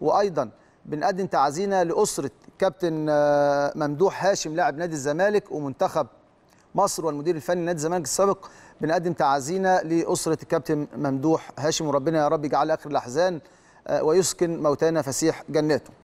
وايضا بنقدم تعزينا لاسره كابتن آه، ممدوح هاشم لاعب نادي الزمالك ومنتخب مصر والمدير الفني نادي الزمالك السابق بنقدم تعازينا لاسره الكابتن ممدوح هاشم وربنا يا رب يجعل اخر الاحزان آه، ويسكن موتانا فسيح جناته